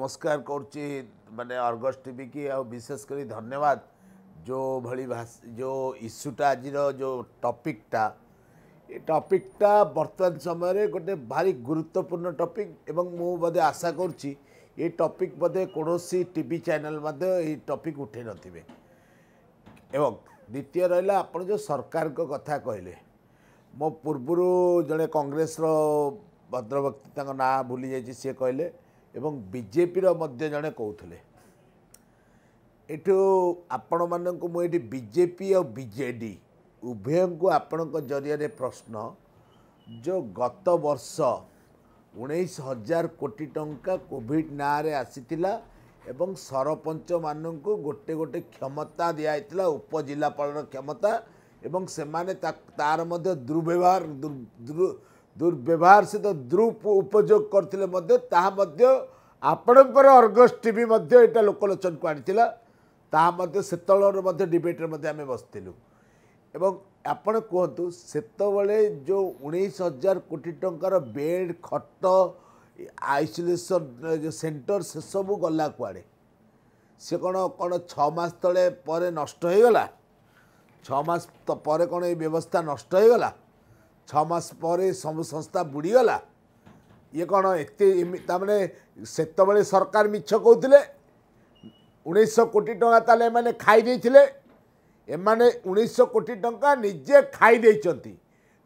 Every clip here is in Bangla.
নমস্কার করছি মানে অর্গস টিভি কি আর বিশেষ করে ধন্যবাদ যেভাবে যে ইস্যুটা আজির যে টপিকটা এই টপিকটা বর্তমান সময়ের গোটে ভারি গুরুত্বপূর্ণ টপিক এবং মু বোধে আশা করছি এই টপিক বোধে কৌশি টিভি চ্যানেল মধ্যে এই টপিক উঠাই নথিবে এবং দ্বিতীয় রহলা আপনার যে সরকার কথা কহিলেন মো পূর্বর জনে কংগ্রেসর ভদ্রব্যক্তি তাঁর না ভুলে যাই সি কহিলেন ଏବଂ ବିଜେପିର ମଧ୍ୟ ଜଣେ କହୁଥିଲେ ଏଠୁ ଆପଣମାନଙ୍କୁ ମୁଁ ଏଠି ବିଜେପି ଆଉ ବିଜେଡ଼ି ଉଭୟଙ୍କୁ ଆପଣଙ୍କ ଜରିଆରେ ପ୍ରଶ୍ନ ଯେଉଁ ଗତ ବର୍ଷ ଉଣେଇଶ ହଜାର କୋଟି ଟଙ୍କା କୋଭିଡ଼ ନାଁରେ ଆସିଥିଲା ଏବଂ ସରପଞ୍ଚମାନଙ୍କୁ ଗୋଟେ ଗୋଟେ କ୍ଷମତା ଦିଆଯାଇଥିଲା ଉପଜିଲ୍ଲାପାଳର କ୍ଷମତା ଏବଂ ସେମାନେ ତା ତା'ର ମଧ୍ୟ ଦୁର୍ବ୍ୟବହାର ଦୁର୍ବ୍ୟବହାର ସହିତ ଦୁରୁପ ଉପଯୋଗ କରିଥିଲେ ମଧ୍ୟ ତାହା ମଧ୍ୟ ଆପଣଙ୍କର ଅର୍ଗସ୍ ଟିଭି ମଧ୍ୟ ଏଇଟା ଲୋକଲୋଚନକୁ ଆଣିଥିଲା ତାହା ମଧ୍ୟ ସେତେବେଳର ମଧ୍ୟ ଡିବେଟ୍ରେ ମଧ୍ୟ ଆମେ ବସିଥିଲୁ ଏବଂ ଆପଣ କୁହନ୍ତୁ ସେତେବେଳେ ଯେଉଁ ଉଣେଇଶ ହଜାର କୋଟି ଟଙ୍କାର ବେଡ୍ ଖଟ ଆଇସୋଲେସନ୍ ସେଣ୍ଟର ସେସବୁ ଗଲା କୁଆଡ଼େ ସେ କ'ଣ କ'ଣ ଛଅ ମାସ ତଳେ ପରେ ନଷ୍ଟ ହୋଇଗଲା ଛଅ ମାସ ପରେ କ'ଣ ଏଇ ବ୍ୟବସ୍ଥା ନଷ୍ଟ ହୋଇଗଲା ছমাস পরে ସବୁ ସଂସ୍ଥା ବୁଡ଼ିଗଲା ଇଏ କ'ଣ ଏତେ ତାମାନେ ସେତେବେଳେ ସରକାର ମିଛ କହୁଥିଲେ ଉଣେଇଶହ କୋଟି ଟଙ୍କା ତାହେଲେ ଏମାନେ ଖାଇଦେଇଥିଲେ ଏମାନେ ଉଣେଇଶହ କୋଟି ଟଙ୍କା ନିଜେ ଖାଇଦେଇଛନ୍ତି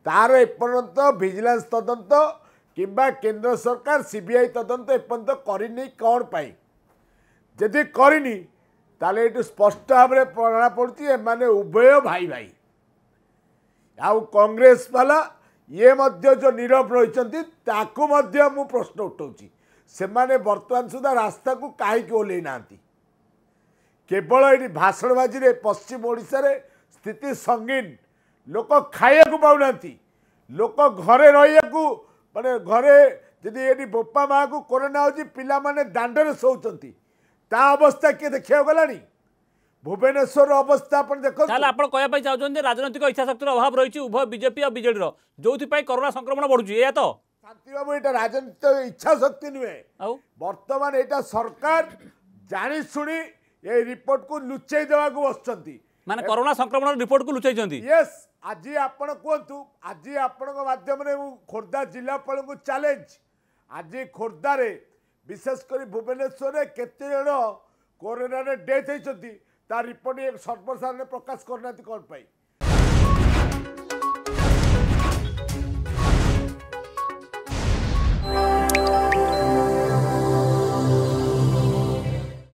ତା'ର ଏପର୍ଯ୍ୟନ୍ତ ଭିଜିଲାନ୍ସ ତଦନ୍ତ କିମ୍ବା କେନ୍ଦ୍ର ସରକାର ସି ବି ଆଇ ତଦନ୍ତ ଏପର୍ଯ୍ୟନ୍ତ କରିନି କ'ଣ ପାଇଁ ଯଦି କରିନି ତାହେଲେ ଏଠୁ ସ୍ପଷ୍ଟ ଭାବରେ ଜଣାପଡ଼ୁଛି ଏମାନେ ଉଭୟ ଭାଇ ଭାଇ ଆଉ କଂଗ୍ରେସ ବାଲା ଇଏ ମଧ୍ୟ ଯେଉଁ ନିରବ ରହିଛନ୍ତି ତାକୁ ମଧ୍ୟ ମୁଁ ପ୍ରଶ୍ନ ଉଠାଉଛି ସେମାନେ ବର୍ତ୍ତମାନ ସୁଦ୍ଧା ରାସ୍ତାକୁ କାହିଁକି ଓହ୍ଲାଇ ନାହାନ୍ତି କେବଳ ଏଠି ଭାଷଣବାଜିରେ ପଶ୍ଚିମ ଓଡ଼ିଶାରେ ସ୍ଥିତି ସଙ୍ଗୀନ ଲୋକ ଖାଇବାକୁ ପାଉନାହାନ୍ତି ଲୋକ ଘରେ ରହିବାକୁ ମାନେ ଘରେ ଯଦି ଏଠି ବୋପା ମାଆକୁ କରୋନା ହେଉଛି ପିଲାମାନେ ଦାଣ୍ଡରେ ଶୋଉଛନ୍ତି ତା ଅବସ୍ଥା କିଏ ଦେଖିବାକୁ ଗଲାଣି ভুবনেশ্বর অবস্থা আপনি দেখুন তাহলে আপনার কয়া চাহুন রাজনৈতিক ইচ্ছাশক্তির অভাব রয়েছে উভয় বিজেপি আর বিজেডি যেপাই করোনা সংক্রমণ বড়ুছে এ তো শান্তিবাবু এটা রাজনৈতিক ইচ্ছাশক্তি নুহে বর্তমান এটা সরকার জানি শুনি এই কু লুচাই দেওয়া বসছেন মানে করোনা সংক্রমণ রিপোর্ট কু লুচাইছেন ইয়েস আজ আপনার কুহতু আজ আপনার মাধ্যমে খোর্ধা জেলাপাল চ্যালেঞ্জ আজ খোর্ধার বিশেষ করে ভুবনেশ্বরের কত জন করোনার ডেথ হয়েছেন ତା ରିପୋର୍ଟ ସର୍ବସାଧାରଣ ପ୍ରକାଶ କରୁନାହାନ୍ତି କ'ଣ ପାଇଁ